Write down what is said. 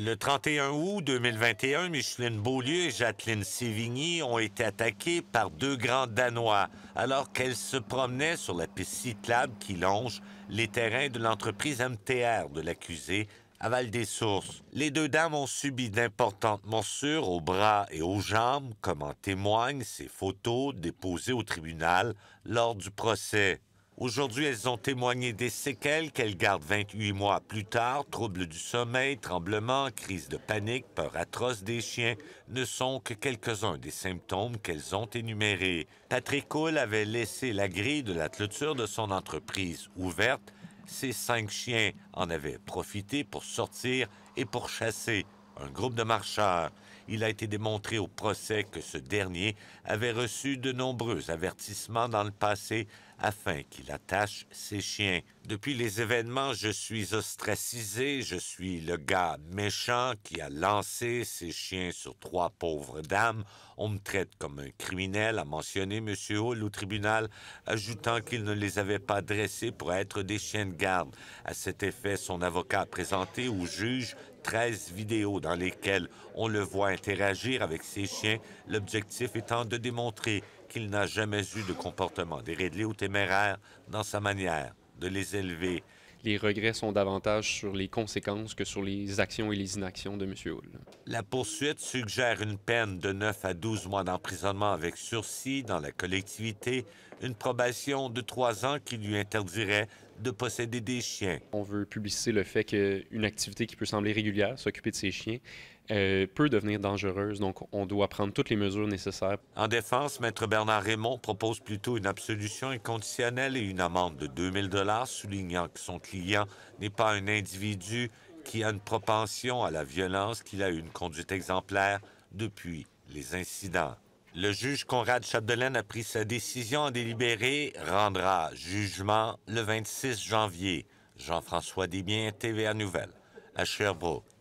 Le 31 août 2021, Micheline Beaulieu et Jacqueline Sévigny ont été attaquées par deux grands Danois alors qu'elles se promenaient sur la piste cyclable qui longe les terrains de l'entreprise MTR de l'accusé à Val-des-Sources. Les deux dames ont subi d'importantes morsures aux bras et aux jambes, comme en témoignent ces photos déposées au tribunal lors du procès. Aujourd'hui, elles ont témoigné des séquelles qu'elles gardent 28 mois plus tard. Troubles du sommeil, tremblements, crises de panique, peur atroce des chiens ne sont que quelques-uns des symptômes qu'elles ont énumérés. Patrick Hull avait laissé la grille de la clôture de son entreprise ouverte. Ses cinq chiens en avaient profité pour sortir et pour chasser un groupe de marcheurs. Il a été démontré au procès que ce dernier avait reçu de nombreux avertissements dans le passé afin qu'il attache ses chiens. Depuis les événements, je suis ostracisé, je suis le gars méchant qui a lancé ses chiens sur trois pauvres dames. On me traite comme un criminel, a mentionné M. Hall au tribunal, ajoutant qu'il ne les avait pas dressés pour être des chiens de garde. À cet effet, son avocat a présenté au juge 13 vidéos dans lesquelles on le voit interagir avec ses chiens, l'objectif étant de démontrer qu'il n'a jamais eu de comportement déréglé ou téméraire dans sa manière de les élever. Les regrets sont davantage sur les conséquences que sur les actions et les inactions de M. Hull. La poursuite suggère une peine de 9 à 12 mois d'emprisonnement avec sursis dans la collectivité, une probation de trois ans qui lui interdirait de posséder des chiens. On veut publiciser le fait qu'une activité qui peut sembler régulière, s'occuper de ses chiens, euh, peut devenir dangereuse, donc on doit prendre toutes les mesures nécessaires. En défense, Maître Bernard Raymond propose plutôt une absolution inconditionnelle et une amende de 2000 soulignant que son client n'est pas un individu qui a une propension à la violence, qu'il a une conduite exemplaire depuis les incidents. Le juge Conrad Chapdelaine a pris sa décision en délibéré, rendra jugement le 26 janvier. Jean-François Desbiens, TVA Nouvelle, à Sherbrooke.